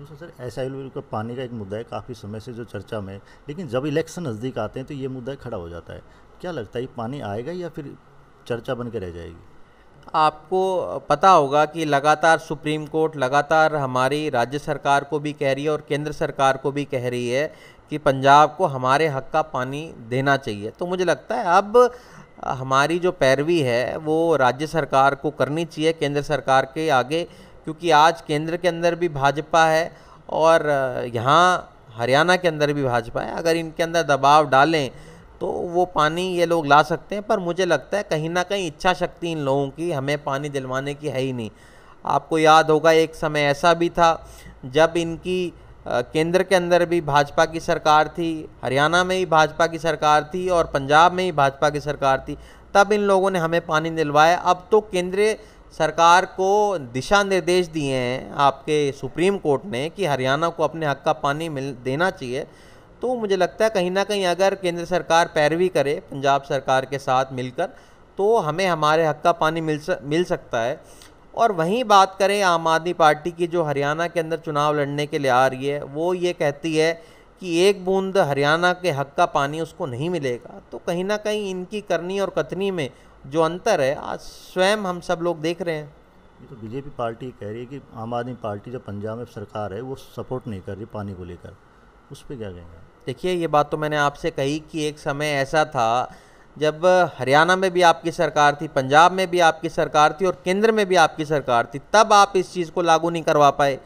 ji sir sir S I का पानी का एक मुद्दा है काफ़ी समय से जो चर्चा में लेकिन जब इलेक्शन नज़दीक आते हैं तो ये मुद्दा खड़ा हो जाता है क्या लगता है ये पानी आएगा या फिर चर्चा बन के रह जाएगी आपको पता होगा कि लगातार सुप्रीम कोर्ट लगातार हमारी राज्य सरकार को भी कह रही है और केंद्र सरकार को भी कह रही है कि पंजाब को हमारे हक का पानी देना चाहिए तो मुझे लगता है अब हमारी जो पैरवी है वो राज्य सरकार को करनी चाहिए केंद्र सरकार के आगे क्योंकि आज केंद्र के अंदर भी भाजपा है और यहाँ हरियाणा के अंदर भी भाजपा है अगर इनके अंदर दबाव डालें तो वो पानी ये लोग ला सकते हैं पर मुझे लगता है कहीं ना कहीं इच्छा शक्ति इन लोगों की हमें पानी दिलवाने की है ही नहीं आपको याद होगा एक समय ऐसा भी था जब इनकी केंद्र के अंदर भी भाजपा की सरकार थी हरियाणा में ही भाजपा की सरकार थी और पंजाब में ही भाजपा की सरकार थी तब इन लोगों ने हमें पानी दिलवाया अब तो केंद्रीय सरकार को दिशा निर्देश दिए हैं आपके सुप्रीम कोर्ट ने कि हरियाणा को अपने हक का पानी मिल देना चाहिए तो मुझे लगता है कहीं ना कहीं अगर केंद्र सरकार पैरवी करे पंजाब सरकार के साथ मिलकर तो हमें हमारे हक का पानी मिल मिल सकता है और वहीं बात करें आम आदमी पार्टी की जो हरियाणा के अंदर चुनाव लड़ने के लिए आ रही है वो ये कहती है कि एक बूंद हरियाणा के हक का पानी उसको नहीं मिलेगा तो कहीं ना कहीं इनकी करनी और कथनी में जो अंतर है आज स्वयं हम सब लोग देख रहे हैं ये तो बीजेपी पार्टी कह रही है कि आम आदमी पार्टी जो पंजाब में सरकार है वो सपोर्ट नहीं कर रही पानी को लेकर उस पर क्या कहेंगे देखिए ये बात तो मैंने आपसे कही कि एक समय ऐसा था जब हरियाणा में भी आपकी सरकार थी पंजाब में भी आपकी सरकार थी और केंद्र में भी आपकी सरकार थी तब आप इस चीज़ को लागू नहीं करवा पाए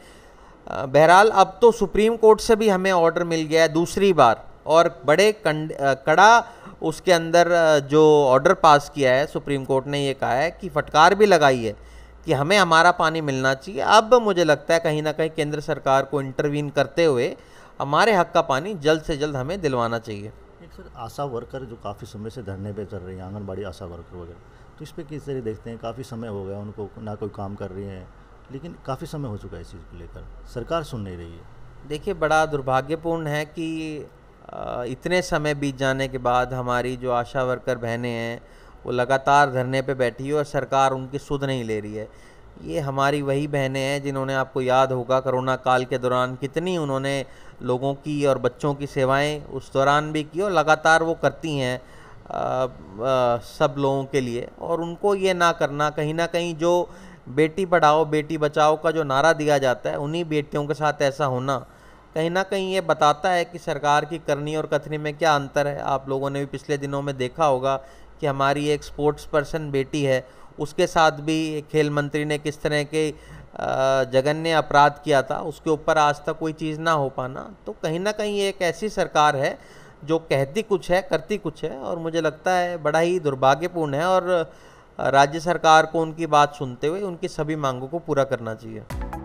बहरहाल अब तो सुप्रीम कोर्ट से भी हमें ऑर्डर मिल गया है दूसरी बार और बड़े कड़ा उसके अंदर जो ऑर्डर पास किया है सुप्रीम कोर्ट ने ये कहा है कि फटकार भी लगाई है कि हमें हमारा पानी मिलना चाहिए अब मुझे लगता है कहीं ना कहीं केंद्र सरकार को इंटरवीन करते हुए हमारे हक का पानी जल्द से जल्द हमें दिलवाना चाहिए एक सर आशा वर्कर जो काफ़ी समय से धरने पे चल रही हैं आंगनबाड़ी आशा वर्कर वगैरह तो इस पर किस तरह देखते हैं काफ़ी समय हो गया उनको ना कोई काम कर रही है लेकिन काफ़ी समय हो चुका है इस चीज़ को लेकर सरकार सुन नहीं रही है देखिए बड़ा दुर्भाग्यपूर्ण है कि इतने समय बीत जाने के बाद हमारी जो आशा वर्कर बहनें हैं वो लगातार धरने पे बैठी हुई और सरकार उनकी सुध नहीं ले रही है ये हमारी वही बहनें हैं जिन्होंने आपको याद होगा कोरोना काल के दौरान कितनी उन्होंने लोगों की और बच्चों की सेवाएं उस दौरान भी की और लगातार वो करती हैं सब लोगों के लिए और उनको ये ना करना कहीं ना कहीं जो बेटी पढ़ाओ बेटी बचाओ का जो नारा दिया जाता है उन्हीं बेटियों के साथ ऐसा होना कहीं ना कहीं ये बताता है कि सरकार की करनी और कथनी में क्या अंतर है आप लोगों ने भी पिछले दिनों में देखा होगा कि हमारी एक स्पोर्ट्स पर्सन बेटी है उसके साथ भी खेल मंत्री ने किस तरह के जघन्य अपराध किया था उसके ऊपर आज तक कोई चीज़ ना हो पाना तो कहीं ना कहीं एक ऐसी सरकार है जो कहती कुछ है करती कुछ है और मुझे लगता है बड़ा ही दुर्भाग्यपूर्ण है और राज्य सरकार को उनकी बात सुनते हुए उनकी सभी मांगों को पूरा करना चाहिए